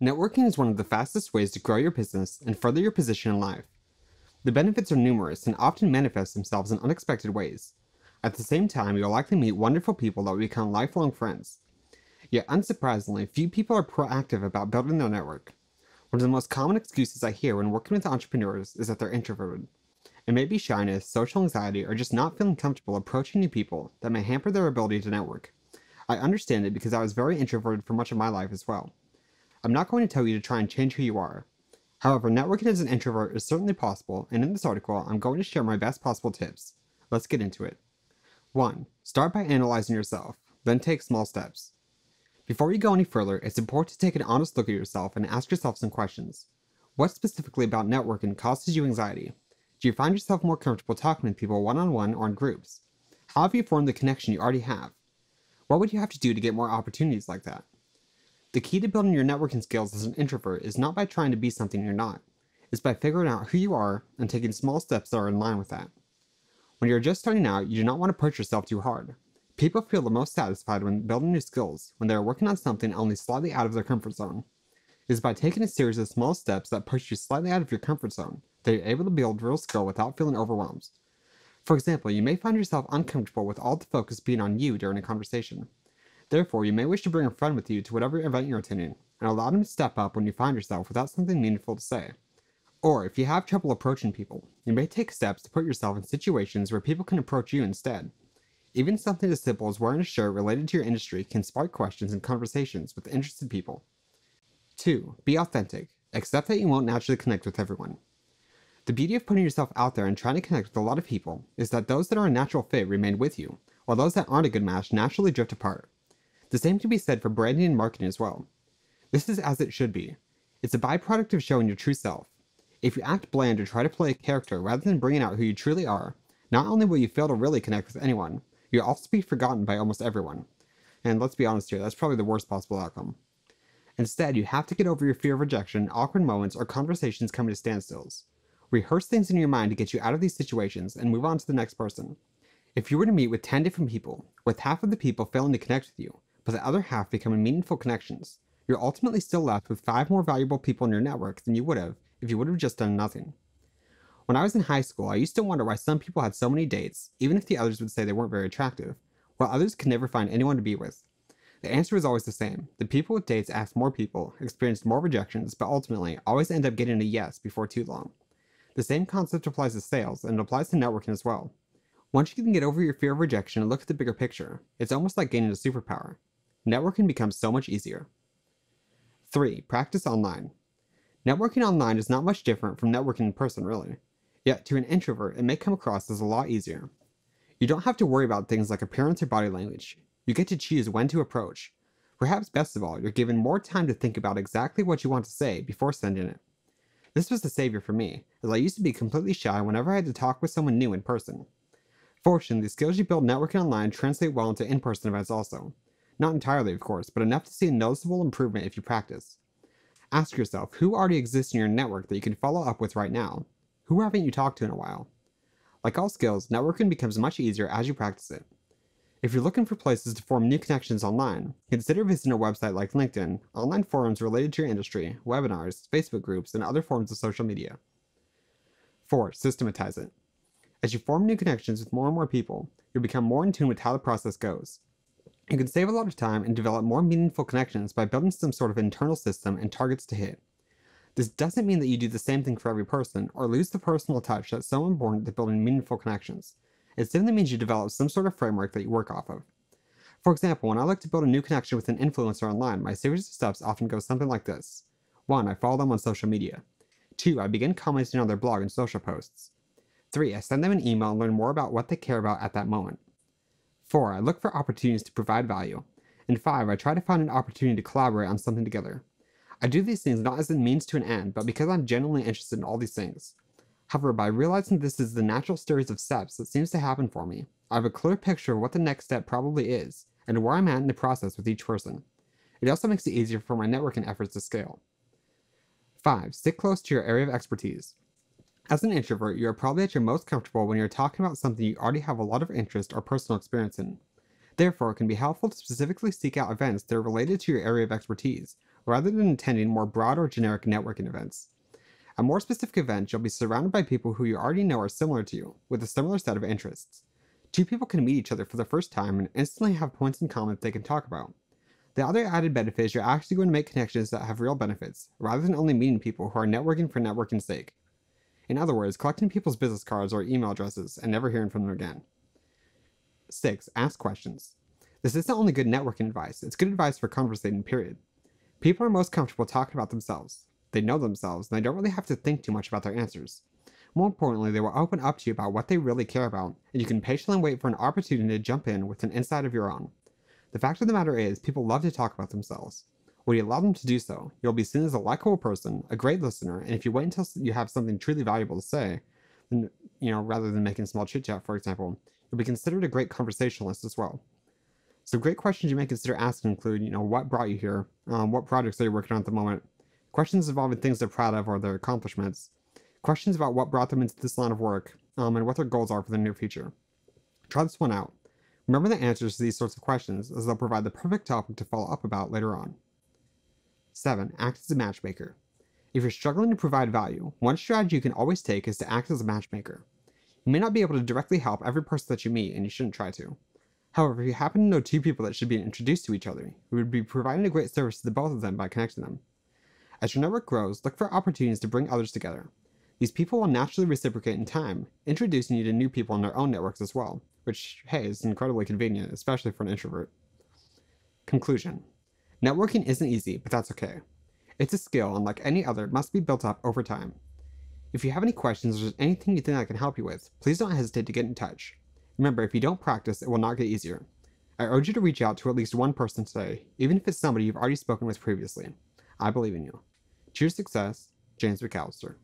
Networking is one of the fastest ways to grow your business and further your position in life. The benefits are numerous and often manifest themselves in unexpected ways. At the same time, you'll likely meet wonderful people that will become lifelong friends. Yet, unsurprisingly, few people are proactive about building their network. One of the most common excuses I hear when working with entrepreneurs is that they're introverted. It may be shyness, social anxiety, or just not feeling comfortable approaching new people that may hamper their ability to network. I understand it because I was very introverted for much of my life as well. I'm not going to tell you to try and change who you are. However, networking as an introvert is certainly possible, and in this article, I'm going to share my best possible tips. Let's get into it. 1. Start by analyzing yourself, then take small steps. Before you go any further, it's important to take an honest look at yourself and ask yourself some questions. What specifically about networking causes you anxiety? Do you find yourself more comfortable talking with people one on one or in groups? How have you formed the connection you already have? What would you have to do to get more opportunities like that? The key to building your networking skills as an introvert is not by trying to be something you're not. It's by figuring out who you are and taking small steps that are in line with that. When you're just starting out, you do not want to push yourself too hard. People feel the most satisfied when building new skills when they are working on something only slightly out of their comfort zone. It is by taking a series of small steps that push you slightly out of your comfort zone that you're able to build real skill without feeling overwhelmed. For example, you may find yourself uncomfortable with all the focus being on you during a conversation. Therefore, you may wish to bring a friend with you to whatever event you're attending, and allow them to step up when you find yourself without something meaningful to say. Or, if you have trouble approaching people, you may take steps to put yourself in situations where people can approach you instead. Even something as simple as wearing a shirt related to your industry can spark questions and conversations with interested people. 2. Be authentic. Accept that you won't naturally connect with everyone. The beauty of putting yourself out there and trying to connect with a lot of people is that those that are a natural fit remain with you, while those that aren't a good match naturally drift apart. The same can be said for branding and marketing as well. This is as it should be. It's a byproduct of showing your true self. If you act bland or try to play a character rather than bringing out who you truly are, not only will you fail to really connect with anyone, you'll also be forgotten by almost everyone. And let's be honest here, that's probably the worst possible outcome. Instead, you have to get over your fear of rejection, awkward moments, or conversations coming to standstills. Rehearse things in your mind to get you out of these situations and move on to the next person. If you were to meet with 10 different people, with half of the people failing to connect with you, but the other half becoming meaningful connections. You're ultimately still left with five more valuable people in your network than you would have if you would have just done nothing. When I was in high school, I used to wonder why some people had so many dates, even if the others would say they weren't very attractive, while others could never find anyone to be with. The answer was always the same. The people with dates asked more people, experienced more rejections, but ultimately always end up getting a yes before too long. The same concept applies to sales and it applies to networking as well. Once you can get over your fear of rejection and look at the bigger picture, it's almost like gaining a superpower networking becomes so much easier. 3. Practice online. Networking online is not much different from networking in person, really. Yet, to an introvert, it may come across as a lot easier. You don't have to worry about things like appearance or body language. You get to choose when to approach. Perhaps best of all, you're given more time to think about exactly what you want to say before sending it. This was the savior for me, as I used to be completely shy whenever I had to talk with someone new in person. Fortunately, the skills you build networking online translate well into in person events also. Not entirely, of course, but enough to see a noticeable improvement if you practice. Ask yourself, who already exists in your network that you can follow up with right now? Who haven't you talked to in a while? Like all skills, networking becomes much easier as you practice it. If you're looking for places to form new connections online, consider visiting a website like LinkedIn, online forums related to your industry, webinars, Facebook groups, and other forms of social media. 4. Systematize it. As you form new connections with more and more people, you'll become more in tune with how the process goes. You can save a lot of time and develop more meaningful connections by building some sort of internal system and targets to hit. This doesn't mean that you do the same thing for every person or lose the personal touch that's so important to building meaningful connections. It simply means you develop some sort of framework that you work off of. For example, when I like to build a new connection with an influencer online, my series of steps often goes something like this. 1. I follow them on social media. 2. I begin commenting on their blog and social posts. 3. I send them an email and learn more about what they care about at that moment. Four, I look for opportunities to provide value. And five, I try to find an opportunity to collaborate on something together. I do these things not as a means to an end, but because I'm genuinely interested in all these things. However, by realizing this is the natural series of steps that seems to happen for me, I have a clear picture of what the next step probably is, and where I'm at in the process with each person. It also makes it easier for my networking efforts to scale. 5. Stick close to your area of expertise. As an introvert, you are probably at your most comfortable when you're talking about something you already have a lot of interest or personal experience in. Therefore, it can be helpful to specifically seek out events that are related to your area of expertise, rather than attending more broad or generic networking events. At more specific events, you'll be surrounded by people who you already know are similar to you, with a similar set of interests. Two people can meet each other for the first time and instantly have points in common that they can talk about. The other added benefit is you're actually going to make connections that have real benefits, rather than only meeting people who are networking for networking's sake, in other words, collecting people's business cards or email addresses and never hearing from them again. Six, ask questions. This isn't only good networking advice, it's good advice for conversating, period. People are most comfortable talking about themselves. They know themselves, and they don't really have to think too much about their answers. More importantly, they will open up to you about what they really care about, and you can patiently wait for an opportunity to jump in with an insight of your own. The fact of the matter is, people love to talk about themselves. When you allow them to do so, you'll be seen as a likable person, a great listener, and if you wait until you have something truly valuable to say, then, you know, rather than making small chit chat, for example, you'll be considered a great conversationalist as well. So great questions you may consider asking include, you know, what brought you here? Um, what projects are you working on at the moment? Questions involving things they're proud of or their accomplishments. Questions about what brought them into this line of work um, and what their goals are for the near future. Try this one out. Remember the answers to these sorts of questions as they'll provide the perfect topic to follow up about later on. 7. Act as a matchmaker. If you're struggling to provide value, one strategy you can always take is to act as a matchmaker. You may not be able to directly help every person that you meet, and you shouldn't try to. However, if you happen to know two people that should be introduced to each other, you would be providing a great service to the both of them by connecting them. As your network grows, look for opportunities to bring others together. These people will naturally reciprocate in time, introducing you to new people in their own networks as well, which, hey, is incredibly convenient, especially for an introvert. Conclusion Networking isn't easy, but that's okay. It's a skill and like any other must be built up over time. If you have any questions or there's anything you think I can help you with, please don't hesitate to get in touch. Remember, if you don't practice, it will not get easier. I urge you to reach out to at least one person today, even if it's somebody you've already spoken with previously. I believe in you. To your success, James McAllister.